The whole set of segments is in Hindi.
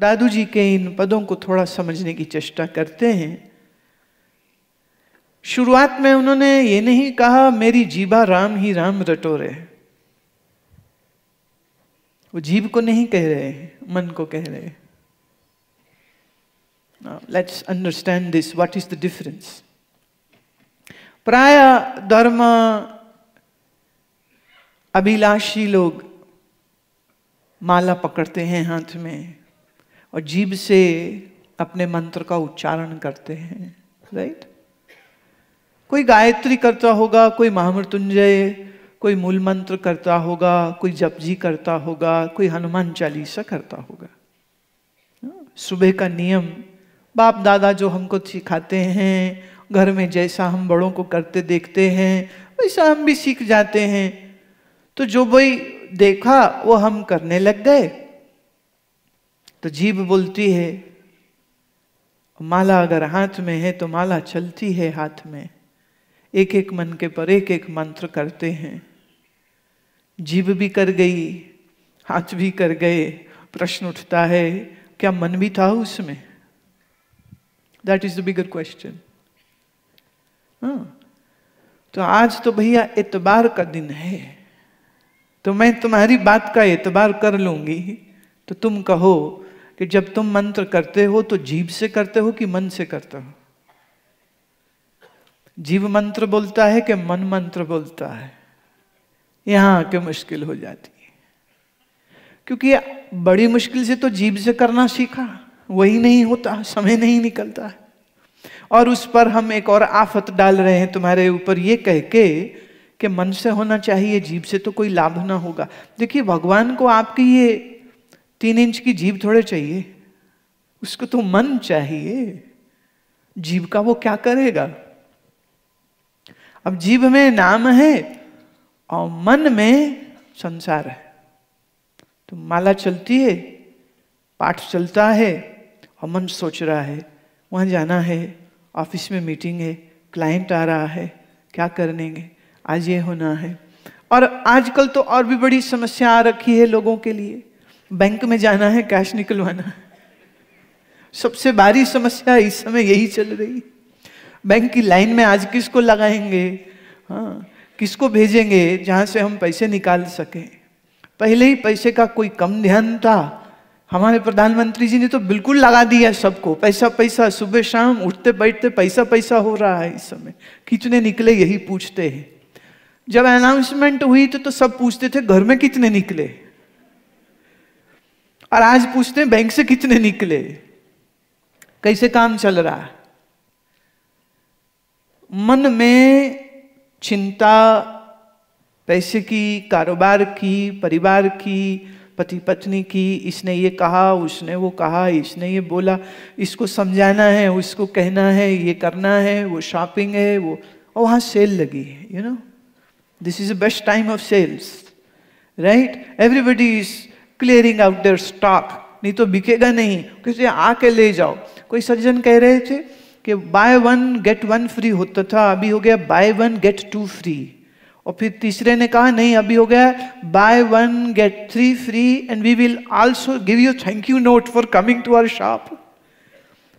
दादू जी के इन पदों को थोड़ा समझने की चेष्टा करते हैं शुरुआत में उन्होंने ये नहीं कहा मेरी जीबा राम ही राम रटोरे वो जीव को नहीं कह रहे मन को कह रहे let's understand this what is the difference प्राय धर्म अभिलाषी लोग माला पकड़ते हैं हाथ में और जीभ से अपने मंत्र का उच्चारण करते हैं राइट कोई गायत्री करता होगा कोई महामृत्युंजय कोई मूल मंत्र करता होगा कोई जपजी करता होगा कोई हनुमान चालीसा करता होगा सुबह का नियम बाप दादा जो हमको सिखाते हैं घर में जैसा हम बड़ों को करते देखते हैं वैसा हम भी सीख जाते हैं तो जो भाई देखा वो हम करने लग गए तो जीभ बोलती है माला अगर हाथ में है तो माला चलती है हाथ में एक एक मन के पर एक एक मंत्र करते हैं जीभ भी कर गई हाथ भी कर गए प्रश्न उठता है क्या मन भी था उसमें that is the bigger question तो आज तो भैया एतबार का दिन है तो मैं तुम्हारी बात का एतबार कर लूंगी तो तुम कहो कि जब तुम मंत्र करते हो तो जीव से करते हो कि मन से करते हो जीव मंत्र बोलता है कि मन मंत्र बोलता है यहां आके मुश्किल हो जाती है क्योंकि बड़ी मुश्किल से तो जीव से करना सीखा वही नहीं होता समय नहीं निकलता है और उस पर हम एक और आफत डाल रहे हैं तुम्हारे ऊपर ये कह के कि मन से होना चाहिए जीव से तो कोई लाभ ना होगा देखिए भगवान को आपकी ये तीन इंच की जीव थोड़े चाहिए उसको तो मन चाहिए जीव का वो क्या करेगा अब जीव में नाम है और मन में संसार है तो माला चलती है पाठ चलता है और मन सोच रहा है वहां जाना है ऑफिस में मीटिंग है क्लाइंट आ रहा है क्या करेंगे आज ये होना है और आजकल तो और भी बड़ी समस्या आ रखी है लोगों के लिए बैंक में जाना है कैश निकलवाना है सबसे भारी समस्या इस समय यही चल रही बैंक की लाइन में आज किसको लगाएंगे हाँ किसको भेजेंगे जहां से हम पैसे निकाल सकें पहले ही पैसे का कोई कम ध्यान था हमारे प्रधानमंत्री जी ने तो बिल्कुल लगा दिया सबको पैसा पैसा सुबह शाम उठते बैठते पैसा पैसा हो रहा है इस समय कितने निकले यही पूछते हैं जब अनाउंसमेंट हुई तो, तो सब पूछते थे घर में कितने निकले और आज पूछते हैं बैंक से कितने निकले कैसे काम चल रहा है मन में चिंता पैसे की कारोबार की परिवार की पति पत्नी की इसने ये कहा उसने वो कहा इसने ये बोला इसको समझाना है उसको कहना है ये करना है वो शॉपिंग है वो और वहाँ सेल लगी है you know this is the best time of sales right everybody is clearing out their stock नहीं तो बिकेगा नहीं किसी आके ले जाओ कोई सज्जन कह रहे थे कि buy one get one free होता था अभी हो गया buy one get two free और फिर तीसरे ने कहा नहीं अभी हो गया buy one get three free and we will also give you thank you note for coming to our shop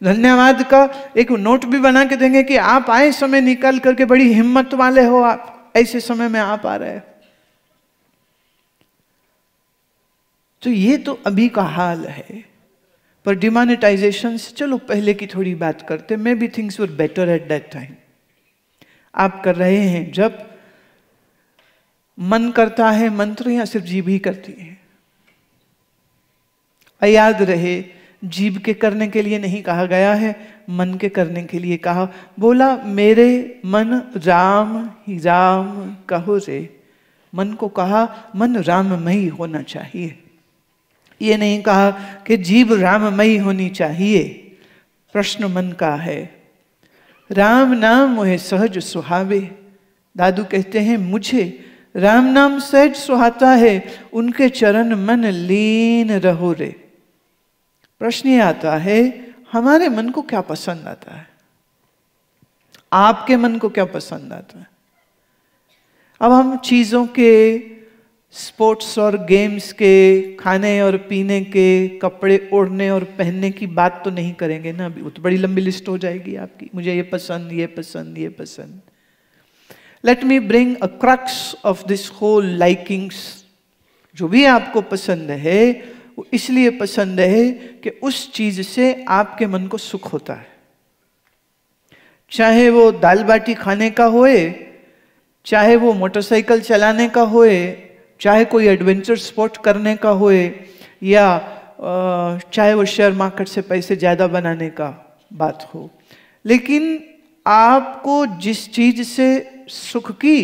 धन्यवाद का एक नोट भी बना के देंगे कि आप आए समय निकाल करके बड़ी हिम्मत वाले हो आप ऐसे समय में आप आ रहे हैं तो ये तो अभी का हाल है पर डिमोनेटाइजेशन से चलो पहले की थोड़ी बात करते maybe things were better at that time आप कर रहे हैं जब मन करता है मंत्र या सिर्फ जीभ ही करती है अयाद रहे जीव के करने के लिए नहीं कहा गया है मन के करने के लिए कहा बोला मेरे मन राम ही राम कहो रे मन को कहा मन राममयी होना चाहिए ये नहीं कहा कि जीव राममयी होनी चाहिए प्रश्न मन का है राम नाम वह सहज सुहावे दादू कहते हैं मुझे राम नाम सहज सुहाता है उनके चरण मन लीन रहो रे प्रश्न ये आता है हमारे मन को क्या पसंद आता है आपके मन को क्या पसंद आता है अब हम चीजों के स्पोर्ट्स और गेम्स के खाने और पीने के कपड़े ओढ़ने और पहनने की बात तो नहीं करेंगे ना अभी वो तो बड़ी लंबी लिस्ट हो जाएगी आपकी मुझे ये पसंद ये पसंद ये पसंद let me bring a crux of this whole likings जो भी आपको पसंद है वो इसलिए पसंद है कि उस चीज से आपके मन को सुख होता है चाहे वो दाल बाटी खाने का होए चाहे वो मोटरसाइकिल चलाने का होए चाहे कोई एडवेंचर स्पोर्ट करने का होए या चाहे वो शेयर मार्केट से पैसे ज़्यादा बनाने का बात हो लेकिन आपको जिस चीज़ से सुख की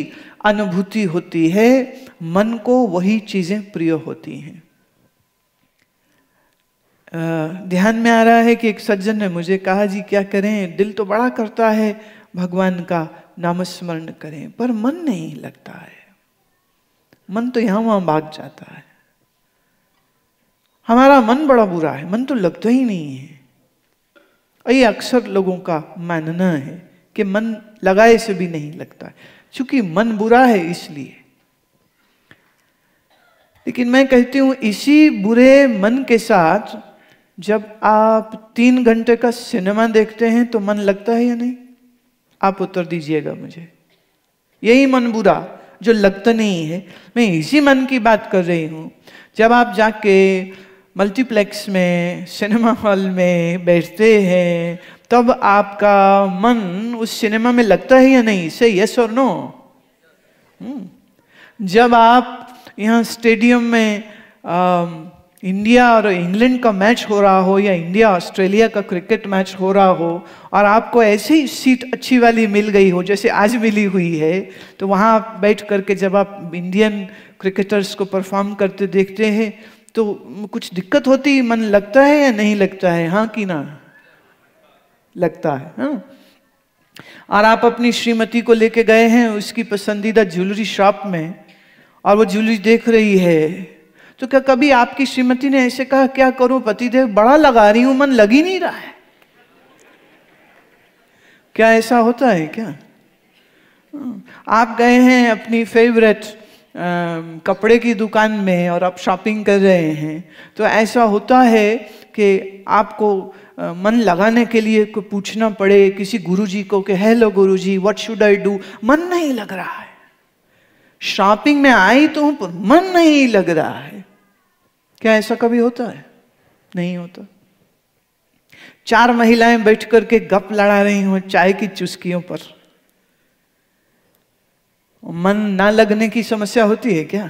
अनुभूति होती है मन को वही चीज़ें प्रिय होती हैं ध्यान में आ रहा है कि एक सज्जन ने मुझे कहा जी क्या करें दिल तो बड़ा करता है भगवान का नामस्मरण करें पर मन नहीं लगता है मन तो यहां वहां भाग जाता है हमारा मन बड़ा बुरा है मन तो लगता ही नहीं है ये अक्सर लोगों का मानना है कि मन लगाए से भी नहीं लगता है क्योंकि मन बुरा है इसलिए लेकिन मैं कहती हूं इसी बुरे मन के साथ जब आप तीन घंटे का सिनेमा देखते हैं तो मन लगता है या नहीं आप उत्तर दीजिएगा मुझे यही मन बुरा जो लगता नहीं है मैं इसी मन की बात कर रही हूँ जब आप जाके मल्टीप्लेक्स में सिनेमा हॉल में बैठते हैं तब आपका मन उस सिनेमा में लगता है या नहीं से यस और नो जब आप यहाँ स्टेडियम में आ, इंडिया और इंग्लैंड का मैच हो रहा हो या इंडिया ऑस्ट्रेलिया का क्रिकेट मैच हो रहा हो और आपको ऐसी सीट अच्छी वाली मिल गई हो जैसे आज मिली हुई है तो वहाँ बैठ करके जब आप इंडियन क्रिकेटर्स को परफॉर्म करते देखते हैं तो कुछ दिक्कत होती मन लगता है या नहीं लगता है हाँ कि ना लगता है हाँ और आप अपनी श्रीमती को लेके गए हैं उसकी पसंदीदा ज्वेलरी शॉप में और वो ज्वेलरी देख रही है तो क्या कभी आपकी श्रीमती ने ऐसे कहा क्या करूं पतिदेव बड़ा लगा रही हूं मन लग ही नहीं रहा है क्या ऐसा होता है क्या आप गए हैं अपनी फेवरेट कपड़े की दुकान में और आप शॉपिंग कर रहे हैं तो ऐसा होता है कि आपको आ, मन लगाने के लिए को पूछना पड़े किसी गुरुजी को कि हेलो गुरुजी व्हाट शुड आई डू मन नहीं लग रहा है शॉपिंग में आई तो पर मन नहीं लग रहा है क्या ऐसा कभी होता है नहीं होता चार महिलाएं बैठ करके गप लड़ा रही हो चाय की चुस्कियों पर मन ना लगने की समस्या होती है क्या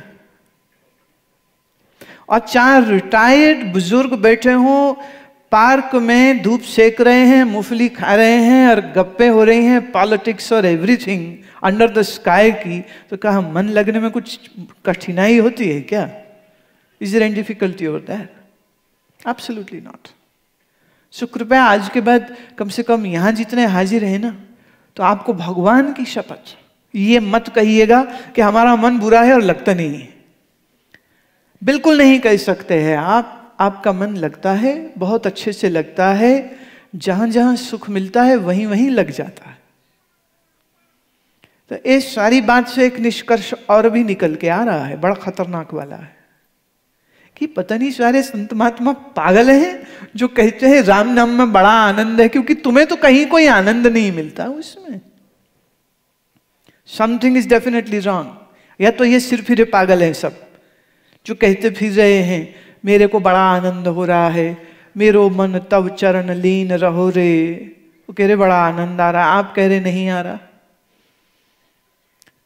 और चार रिटायर्ड बुजुर्ग बैठे हों पार्क में धूप सेक रहे हैं मूंगफली खा रहे हैं और गप्पे हो रही हैं पॉलिटिक्स और एवरीथिंग अंडर द स्काई की तो कहा मन लगने में कुछ कठिनाई होती है क्या is there any difficulty over there? Absolutely so कृपया आज के बाद कम से कम यहां जितने हाजिर है ना तो आपको भगवान की शपथ ये मत कहिएगा कि हमारा मन बुरा है और लगता नहीं है बिल्कुल नहीं कह सकते हैं आप आपका मन लगता है बहुत अच्छे से लगता है जहां जहां सुख मिलता है वहीं वहीं लग जाता है तो इस सारी बात से एक निष्कर्ष और भी निकल के आ रहा है बड़ा खतरनाक वाला है कि पता नहीं सारे संत महात्मा पागल हैं जो कहते हैं राम नाम में बड़ा आनंद है क्योंकि तुम्हें तो कहीं कोई आनंद नहीं मिलता उसमें समथिंग इज डेफिनेटली रॉन्ग या तो ये सिर फिर पागल हैं सब जो कहते फिर रहे हैं मेरे को बड़ा आनंद हो रहा है मेरो मन तब चरण लीन रहो रे वो कह रहे बड़ा आनंद आ रहा आप कह रहे नहीं आ रहा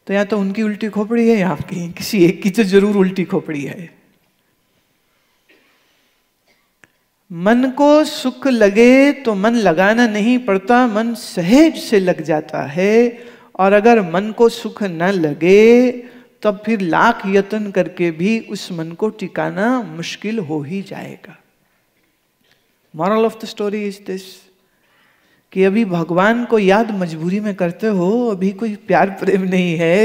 तो या तो उनकी उल्टी खोपड़ी है या आपकी किसी एक की तो जरूर उल्टी खोपड़ी है मन को सुख लगे तो मन लगाना नहीं पड़ता मन सहज से लग जाता है और अगर मन को सुख न लगे तब फिर लाख यत्न करके भी उस मन को टिकाना मुश्किल हो ही जाएगा moral of the story is this कि अभी भगवान को याद मजबूरी में करते हो अभी कोई प्यार प्रेम नहीं है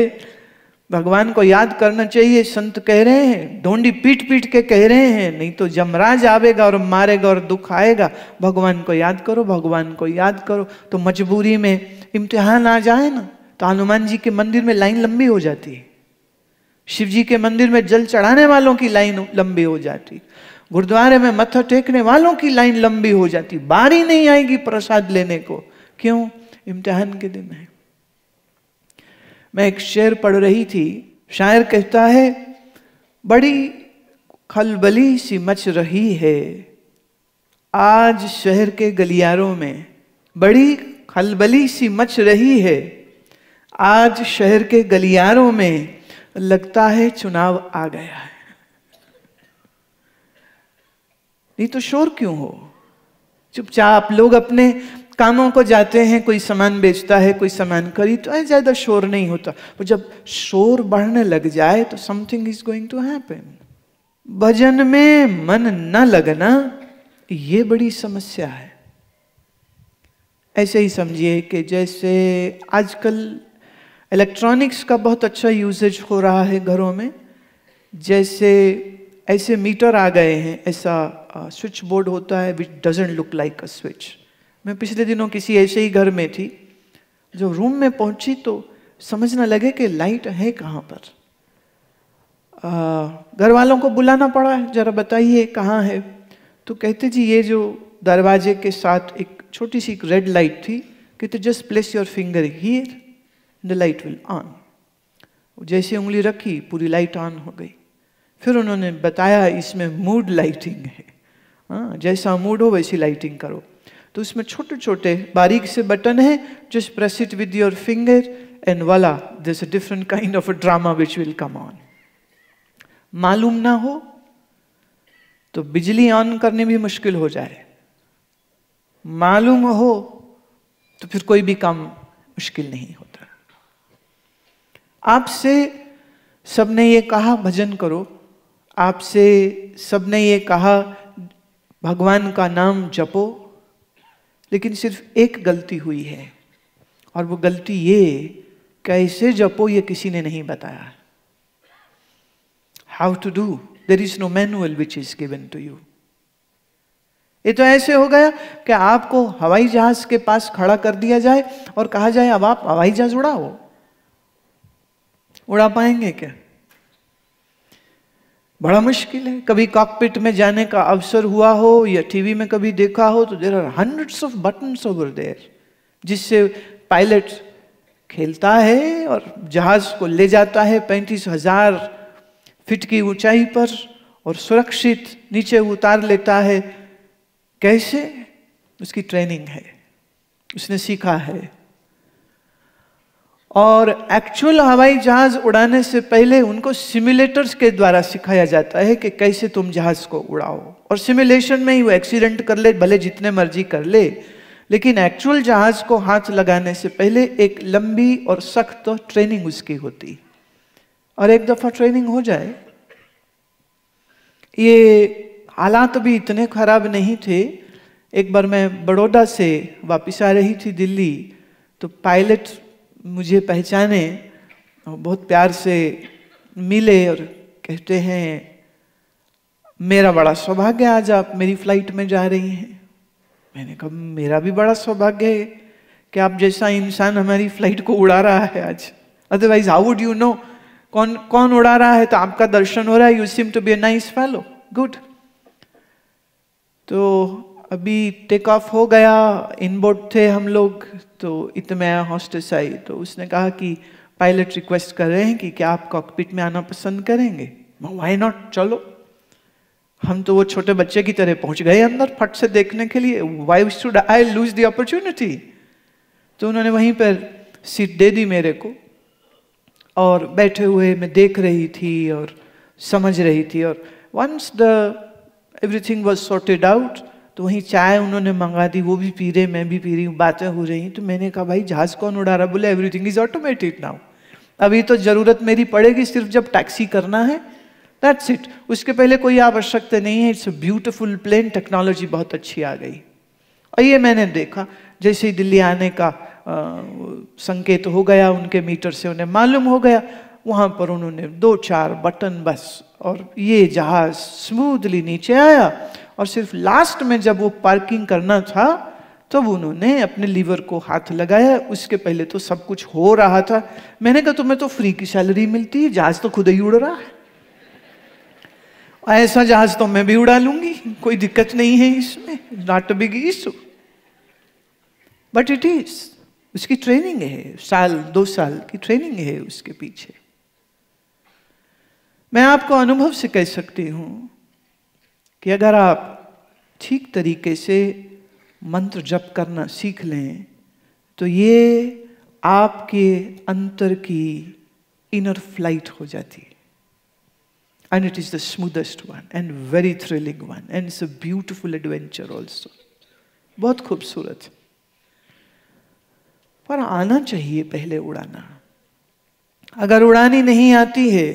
भगवान को याद करना चाहिए संत कह रहे हैं ढोंडी पीट पीट के कह रहे हैं नहीं तो जमराज आवेगा और मारेगा और दुख आएगा भगवान को याद करो भगवान को याद करो तो मजबूरी में इम्तिहान आ जाए ना तो हनुमान जी के मंदिर में लाइन लंबी हो जाती है शिव जी के मंदिर में जल चढ़ाने वालों की लाइन लंबी हो जाती गुरुद्वारे में मत्था टेकने वालों की लाइन लंबी हो जाती बारी नहीं आएगी प्रसाद लेने को क्यों इम्तिहान के दिन है मैं एक शेर पढ़ रही थी शायर कहता है बड़ी खलबली सी मच रही है आज शहर के गलियारों में बड़ी खलबली सी मच रही है आज शहर के गलियारों में लगता है चुनाव आ गया है नहीं तो शोर क्यों हो चुपचाप लोग अपने कामों को जाते हैं कोई सामान बेचता है कोई सामान खरीद तो ज़्यादा शोर नहीं होता वो जब शोर बढ़ने लग जाए तो something is going to happen भजन में मन न लगना ये बड़ी समस्या है ऐसे ही समझिए कि जैसे आजकल इलेक्ट्रॉनिक्स का बहुत अच्छा यूजेज हो रहा है घरों में जैसे ऐसे मीटर आ गए हैं ऐसा स्विच बोर्ड होता है which doesn't look like a switch मैं पिछले दिनों किसी ऐसे ही घर में थी जो रूम में पहुंची तो समझना लगे कि लाइट है कहाँ पर घर वालों को बुलाना पड़ा है जरा बताइए कहाँ है तो कहते जी ये जो दरवाजे के साथ एक छोटी सी रेड लाइट थी कहते just place your finger here the light will on जैसे उंगली रखी पूरी लाइट ऑन हो गई फिर उन्होंने बताया इसमें मूड लाइटिंग है हाँ जैसा मूड हो वैसी लाइटिंग करो तो उसमें छोटे छोटे बारीक से बटन है just press it with your finger and वाला this different kind of a drama which will come on मालूम ना हो तो बिजली ऑन करने भी मुश्किल हो जाए मालूम हो तो फिर कोई भी काम मुश्किल नहीं होता आपसे सबने ये कहा भजन करो आपसे सबने ये कहा भगवान का नाम जपो लेकिन सिर्फ एक गलती हुई है और वो गलती ये कैसे जपो ये किसी ने नहीं बताया how to do there is no manual which is given to you ये तो ऐसे हो गया कि आपको हवाई जहाज के पास खड़ा कर दिया जाए और कहा जाए अब आप हवाई जहाज उड़ाओ उड़ा पाएंगे क्या बड़ा मुश्किल है कभी कॉकपिट में जाने का अवसर हुआ हो या टीवी में कभी देखा हो तो there are hundreds of button over there जिससे पायलट खेलता है और जहाज को ले जाता है पैंतीस हजार फिट की ऊंचाई पर और सुरक्षित नीचे उतार लेता है कैसे उसकी ट्रेनिंग है उसने सीखा है और एक्चुअल हवाई जहाज उड़ाने से पहले उनको सिमुलेटर्स के द्वारा सिखाया जाता है कि कैसे तुम जहाज को उड़ाओ और सिमुलेशन में ही वो एक्सीडेंट कर ले भले जितने मर्जी कर ले लेकिन एक्चुअल जहाज को हाथ लगाने से पहले एक लंबी और सख्त ट्रेनिंग उसकी होती और एक दफा ट्रेनिंग हो जाए ये हालात भी इतने खराब नहीं थे एक बार मैं बड़ौदा से वापस आ रही थी दिल्ली तो पायलट मुझे पहचाने और बहुत प्यार से मिले और कहते हैं मेरा बड़ा सौभाग्य आज आप मेरी फ्लाइट में जा रही हैं मैंने कहा मेरा भी बड़ा सौभाग्य है कि आप जैसा इंसान हमारी फ्लाइट को उड़ा रहा है आज otherwise how would you know कौन कौन उड़ा रहा है तो आपका दर्शन हो रहा है you seem to be a nice fellow good तो अभी टेक ऑफ हो गया इनबोर्ड थे हम लोग तो इतने हॉस्टेस आई तो उसने कहा कि पायलट रिक्वेस्ट कर रहे हैं कि क्या आप कॉकपिट में आना पसंद करेंगे वाई नॉट चलो हम तो वो छोटे बच्चे की तरह पहुंच गए अंदर फट से देखने के लिए why should I lose the opportunity तो उन्होंने वहीं पर सीट दे दी मेरे को और बैठे हुए मैं देख रही थी और समझ रही थी और once the everything was sorted out तो वहीं चाय उन्होंने मंगा दी वो भी पी रहे मैं भी पी रही हूँ बातें हो रही तो मैंने कहा भाई जहाज कौन उड़ा रहा बोले एवरीथिंग इज ऑटोमेटेड नाउ अभी तो ज़रूरत मेरी पड़ेगी सिर्फ जब टैक्सी करना है दैट्स इट उसके पहले कोई आवश्यकता नहीं है it's a beautiful plane technology बहुत अच्छी आ गई और ये मैंने देखा जैसे ही दिल्ली आने का आ, संकेत हो गया उनके मीटर से उन्हें मालूम हो गया वहाँ पर उन्होंने दो चार बटन बस और ये जहाज स्मूथली नीचे आया और सिर्फ लास्ट में जब वो पार्किंग करना था तब तो उन्होंने अपने लीवर को हाथ लगाया उसके पहले तो सब कुछ हो रहा था मैंने कहा तुम्हें तो फ्री की सैलरी मिलती है जहाज तो खुद ही उड़ रहा है ऐसा जहाज तो मैं भी उड़ा लूंगी कोई दिक्कत नहीं है इसमें not big issue but it is उसकी ट्रेनिंग है साल दो साल की ट्रेनिंग है उसके पीछे मैं आपको अनुभव से कह सकती हूं कि अगर आप ठीक तरीके से मंत्र जप करना सीख लें तो ये आपके अंतर की इनर फ्लाइट हो जाती है and it is the smoothest one and very thrilling one and it's a beautiful adventure also बहुत खूबसूरत पर आना चाहिए पहले उड़ाना अगर उड़ानी नहीं आती है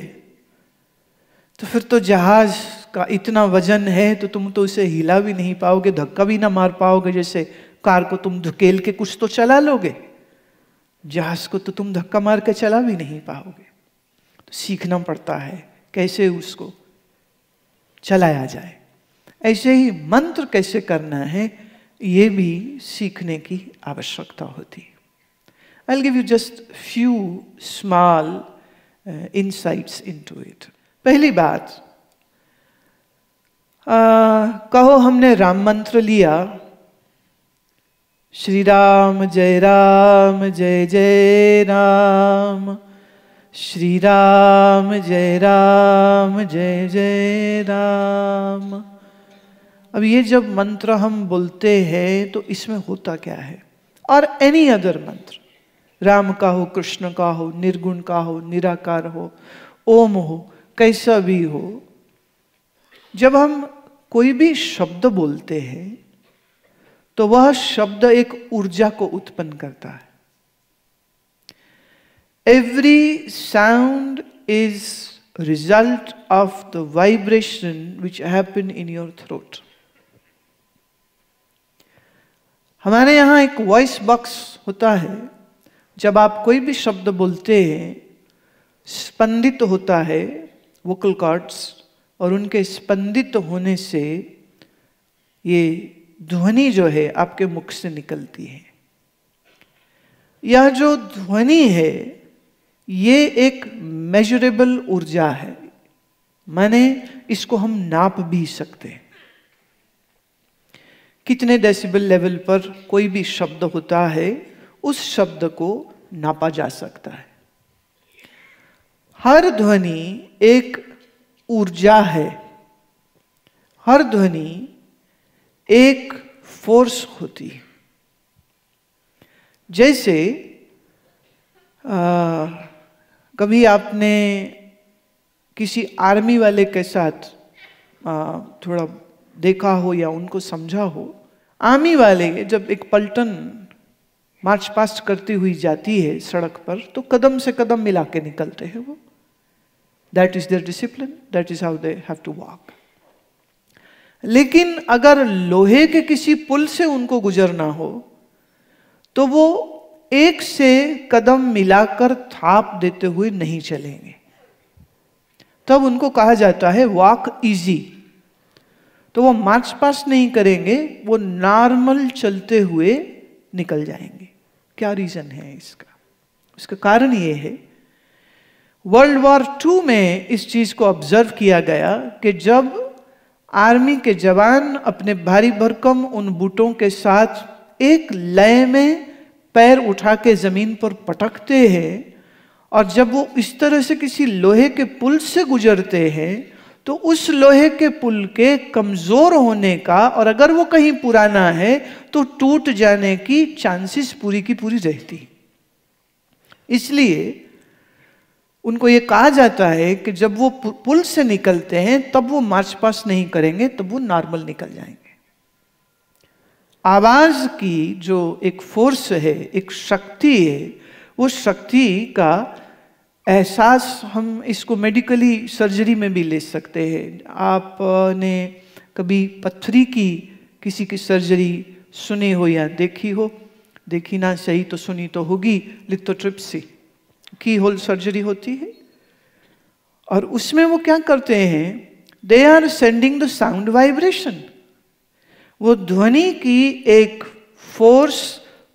तो फिर तो जहाज़ का इतना वजन है तो तुम तो इसे हिला भी नहीं पाओगे धक्का भी ना मार पाओगे जैसे कार को तुम धकेल के कुछ तो चला लोगे जहाज को तो तुम धक्का मार के चला भी नहीं पाओगे तो सीखना पड़ता है कैसे उसको चलाया जाए ऐसे ही मंत्र कैसे करना है ये भी सीखने की आवश्यकता होती I give you just few small insights to it पहली बात आ, कहो हमने राम मंत्र लिया श्री राम जय राम जय जय राम श्री राम जय राम जय जय राम अब ये जब मंत्र हम बोलते हैं तो इसमें होता क्या है और एनी अदर मंत्र राम का हो कृष्ण का हो निर्गुण का हो निराकार हो ओम हो कैसा भी हो जब हम कोई भी शब्द बोलते हैं तो वह शब्द एक ऊर्जा को उत्पन्न करता है Every sound is result of the vibration which happen in your throat. हमारे यहां एक वॉइस बॉक्स होता है जब आप कोई भी शब्द बोलते हैं स्पंदित होता है वोकल कॉर्ड्स और उनके स्पंदित होने से ये ध्वनि जो है आपके मुख से निकलती है यह जो ध्वनि है ये एक मेजरेबल ऊर्जा है माने इसको हम नाप भी सकते हैं कितने डेसिबल लेवल पर कोई भी शब्द होता है उस शब्द को नापा जा सकता है हर ध्वनि एक ऊर्जा है हर ध्वनि एक फोर्स होती है जैसे आ, कभी आपने किसी आर्मी वाले के साथ आ, थोड़ा देखा हो या उनको समझा हो आर्मी वाले जब एक पलटन मार्च पास्ट करती हुई जाती है सड़क पर तो कदम से कदम मिला के निकलते हैं वो that is their discipline that is how they have to walk लेकिन अगर लोहे के किसी पुल से उनको गुजरना हो तो वो एक से कदम मिलाकर थाप देते हुए नहीं चलेंगे तब उनको कहा जाता है वॉक इजी तो वो मार्च पास नहीं करेंगे वो नॉर्मल चलते हुए निकल जाएंगे क्या रीजन है इसका उसका कारण ये है वर्ल्ड वॉर टू में इस चीज़ को ऑब्जर्व किया गया कि जब आर्मी के जवान अपने भारी भरकम उन बूटों के साथ एक लय में पैर उठा के ज़मीन पर पटकते हैं और जब वो इस तरह से किसी लोहे के पुल से गुजरते हैं तो उस लोहे के पुल के कमज़ोर होने का और अगर वो कहीं पुराना है तो टूट जाने की चांसेस पूरी की पूरी रहती इसलिए उनको ये कहा जाता है कि जब वो पुल से निकलते हैं तब वो मार्च पास नहीं करेंगे तब वो नॉर्मल निकल जाएंगे आवाज की जो एक फोर्स है एक शक्ति है उस शक्ति का एहसास हम इसको मेडिकली सर्जरी में भी ले सकते हैं आपने कभी पत्थरी की किसी की सर्जरी सुनी हो या देखी हो देखी ना सही तो सुनी तो होगी लिथोट्रिप्सी की होल सर्जरी होती है और उसमें वो क्या करते हैं they are sending the sound vibration वो ध्वनि की एक फोर्स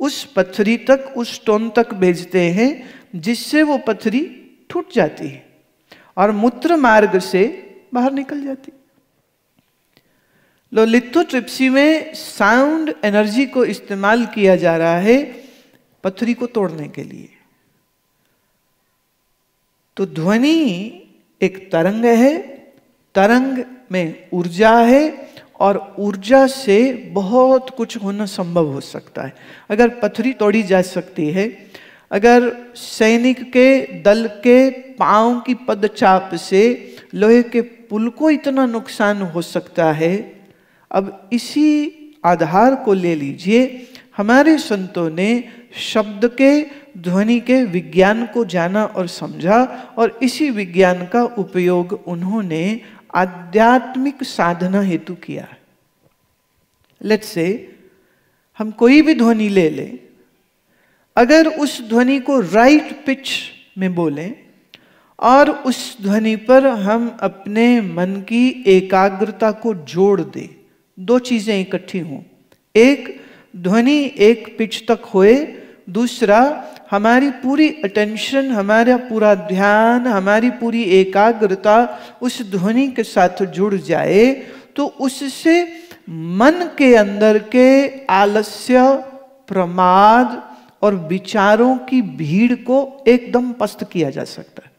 उस पथरी तक उस स्टोन तक भेजते हैं जिससे वो पथरी टूट जाती है और मूत्र मार्ग से बाहर निकल जाती लो ट्रिप्सी में साउंड एनर्जी को इस्तेमाल किया जा रहा है पथरी को तोड़ने के लिए तो ध्वनि एक तरंग है तरंग में ऊर्जा है और ऊर्जा से बहुत कुछ होना संभव हो सकता है अगर पथरी तोड़ी जा सकती है अगर सैनिक के दल के पाँव की पदचाप से लोहे के पुल को इतना नुकसान हो सकता है अब इसी आधार को ले लीजिए हमारे संतों ने शब्द के ध्वनि के विज्ञान को जाना और समझा और इसी विज्ञान का उपयोग उन्होंने आध्यात्मिक साधना हेतु किया लेट से हम कोई भी ध्वनि ले लें अगर उस ध्वनि को राइट पिच में बोलें और उस ध्वनि पर हम अपने मन की एकाग्रता को जोड़ दें दो चीज़ें इकट्ठी हों एक ध्वनि एक पिच तक होए दूसरा हमारी पूरी अटेंशन हमारा पूरा ध्यान हमारी पूरी एकाग्रता उस ध्वनि के साथ जुड़ जाए तो उससे मन के अंदर के आलस्य प्रमाद और विचारों की भीड़ को एकदम पस्त किया जा सकता है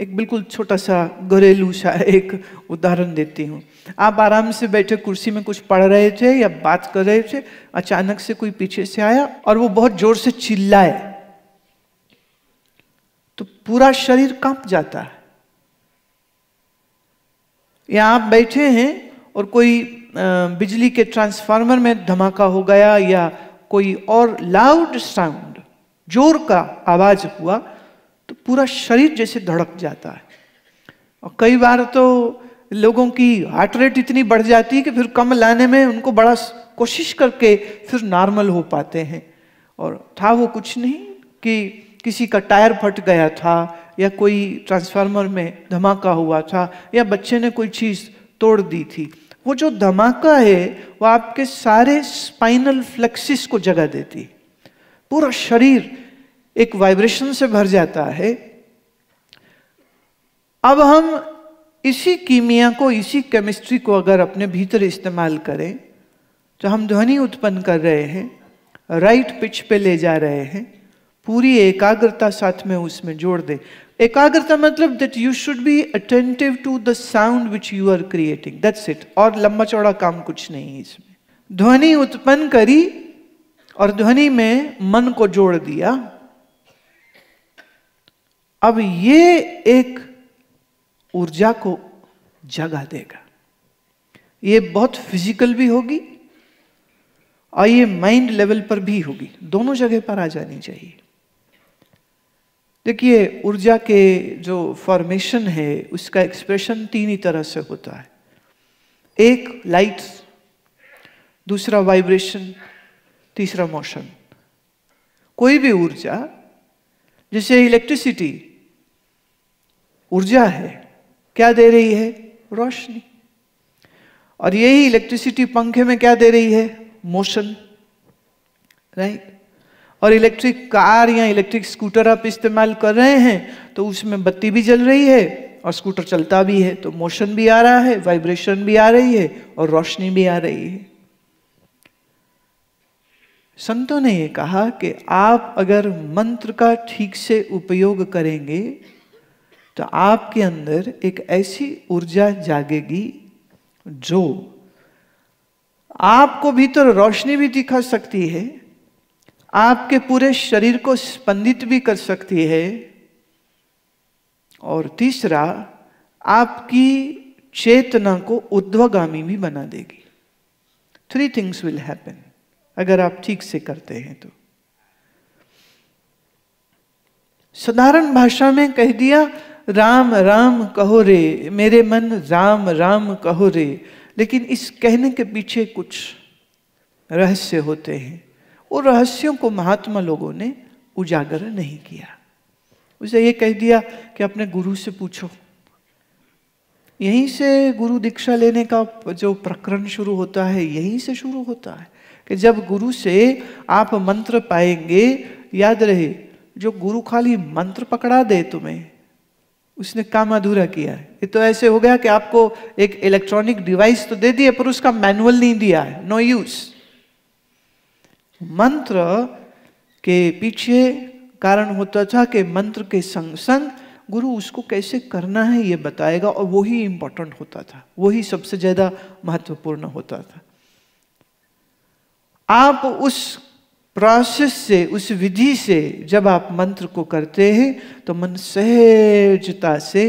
एक बिल्कुल छोटा सा घरेलू सा एक उदाहरण देती हूँ आप आराम से बैठे कुर्सी में कुछ पढ़ रहे थे या बात कर रहे थे अचानक से कोई पीछे से आया और वो बहुत जोर से चिल्लाए तो पूरा शरीर कांप जाता है या आप बैठे हैं और कोई बिजली के ट्रांसफार्मर में धमाका हो गया या कोई और लाउड साउंड जोर का आवाज हुआ तो पूरा शरीर जैसे धड़क जाता है और कई बार तो लोगों की हार्ट रेट इतनी बढ़ जाती है कि फिर कम लाने में उनको बड़ा कोशिश करके फिर नॉर्मल हो पाते हैं और था वो कुछ नहीं कि किसी का टायर फट गया था या कोई ट्रांसफार्मर में धमाका हुआ था या बच्चे ने कोई चीज़ तोड़ दी थी वो जो धमाका है वो आपके सारे स्पाइनल फ्लेक्सिस को जगह देती पूरा शरीर एक वाइब्रेशन से भर जाता है अब हम इसी कीमिया को इसी केमिस्ट्री को अगर अपने भीतर इस्तेमाल करें तो हम ध्वनि उत्पन्न कर रहे हैं राइट पिच पे ले जा रहे हैं पूरी एकाग्रता साथ में उसमें जोड़ दे एकाग्रता मतलब that you should be attentive to the sound which you are creating that's it और लंबा चौड़ा काम कुछ नहीं है इसमें ध्वनि उत्पन्न करी और ध्वनि में मन को जोड़ दिया अब ये एक ऊर्जा को जगा देगा ये बहुत फिजिकल भी होगी और ये माइंड लेवल पर भी होगी दोनों जगह पर आ जानी चाहिए देखिए ऊर्जा के जो फॉर्मेशन है उसका एक्सप्रेशन तीन ही तरह से होता है एक लाइट दूसरा वाइब्रेशन तीसरा मोशन कोई भी ऊर्जा जैसे इलेक्ट्रिसिटी ऊर्जा है क्या दे रही है रोशनी और यही इलेक्ट्रिसिटी पंखे में क्या दे रही है मोशन राइट और इलेक्ट्रिक कार या इलेक्ट्रिक स्कूटर आप इस्तेमाल कर रहे हैं तो उसमें बत्ती भी जल रही है और स्कूटर चलता भी है तो मोशन भी आ रहा है वाइब्रेशन भी आ रही है और रोशनी भी आ रही है संतों ने यह कहा कि आप अगर मंत्र का ठीक से उपयोग करेंगे तो आपके अंदर एक ऐसी ऊर्जा जागेगी जो आपको भीतर रोशनी भी दिखा सकती है आपके पूरे शरीर को स्पंदित भी कर सकती है और तीसरा आपकी चेतना को उद्वगामी भी बना देगी थ्री थिंग्स विल हैपन अगर आप ठीक से करते हैं तो साधारण भाषा में कह दिया राम राम कहो रे मेरे मन राम राम कहो रे लेकिन इस कहने के पीछे कुछ रहस्य होते हैं वो रहस्यों को महात्मा लोगों ने उजागर नहीं किया उसे ये कह दिया कि अपने गुरु से पूछो यहीं से गुरु दीक्षा लेने का जो प्रकरण शुरू होता है यहीं से शुरू होता है कि जब गुरु से आप मंत्र पाएंगे याद रहे जो गुरु खाली मंत्र पकड़ा दे तुम्हें उसने काम अधूरा किया है ये तो ऐसे हो गया कि आपको एक इलेक्ट्रॉनिक डिवाइस तो दे दिया पर उसका मैनुअल नहीं दिया है नो यूज मंत्र के पीछे कारण होता था कि मंत्र के संग संग गुरु उसको कैसे करना है ये बताएगा और वही इंपॉर्टेंट होता था वही सबसे ज्यादा महत्वपूर्ण होता था आप उस प्रोसेस से उस विधि से जब आप मंत्र को करते हैं तो मन सहजता से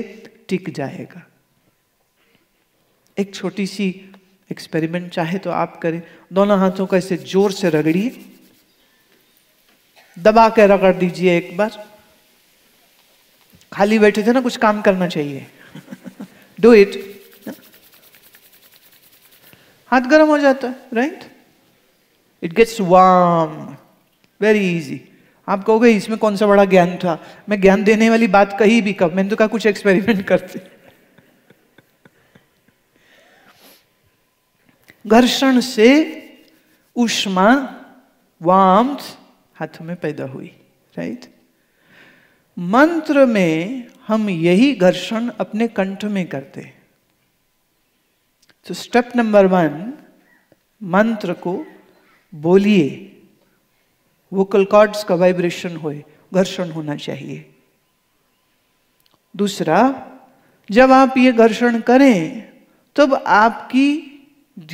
टिक जाएगा एक छोटी सी एक्सपेरिमेंट चाहे तो आप करें दोनों हाथों का इसे जोर से रगड़िए दबा के रगड़ दीजिए एक बार खाली बैठे थे ना कुछ काम करना चाहिए डू इट हाथ गर्म हो जाता है right it gets warm very easy आप कहोगे इसमें कौन सा बड़ा ज्ञान था मैं ज्ञान देने वाली बात कही भी कब मैंने तो कहा कुछ एक्सपेरिमेंट करते घर्षण से उष्मा वाम हाथों में पैदा हुई राइट मंत्र में हम यही घर्षण अपने कंठ में करते तो स्टेप नंबर वन मंत्र को बोलिए वोकल कॉर्ड्स का वाइब्रेशन होए घर्षण होना चाहिए दूसरा जब आप ये घर्षण करें तब आपकी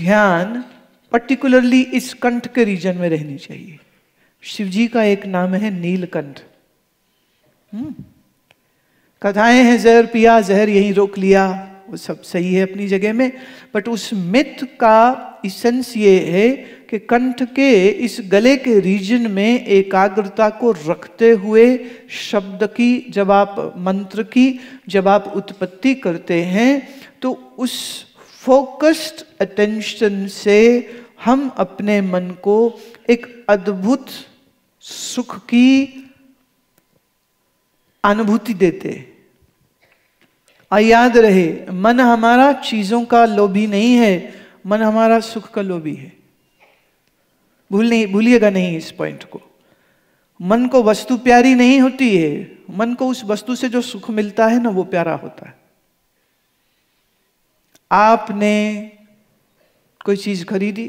ध्यान पर्टिकुलरली इस कंठ के रीजन में रहनी चाहिए शिव जी का एक नाम है नीलकंठ हम्म। कथाएं हैं जहर पिया जहर यही रोक लिया वो सब सही है अपनी जगह में बट उस मिथ का इसेंस ये है कि कंठ के इस गले के रीजन में एकाग्रता को रखते हुए शब्द की जब आप मंत्र की जब आप उत्पत्ति करते हैं तो उस फोकस्ड अटेंशन से हम अपने मन को एक अद्भुत सुख की अनुभूति देते और याद रहे मन हमारा चीजों का लोभी नहीं है मन हमारा सुख का लोभी है भूल नहीं भूलिएगा नहीं इस पॉइंट को मन को वस्तु प्यारी नहीं होती है मन को उस वस्तु से जो सुख मिलता है ना वो प्यारा होता है आपने कोई चीज खरीदी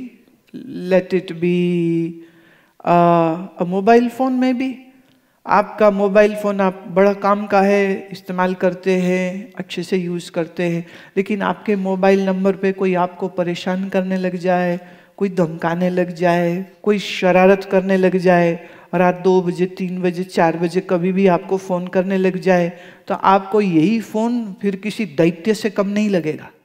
let it be mobile phone में भी आपका मोबाइल फ़ोन आप बड़ा काम का है इस्तेमाल करते हैं अच्छे से यूज़ करते हैं लेकिन आपके मोबाइल नंबर पे कोई आपको परेशान करने लग जाए कोई धमकाने लग जाए कोई शरारत करने लग जाए रात दो बजे तीन बजे चार बजे कभी भी आपको फ़ोन करने लग जाए तो आपको यही फ़ोन फिर किसी दैत्य से कम नहीं लगेगा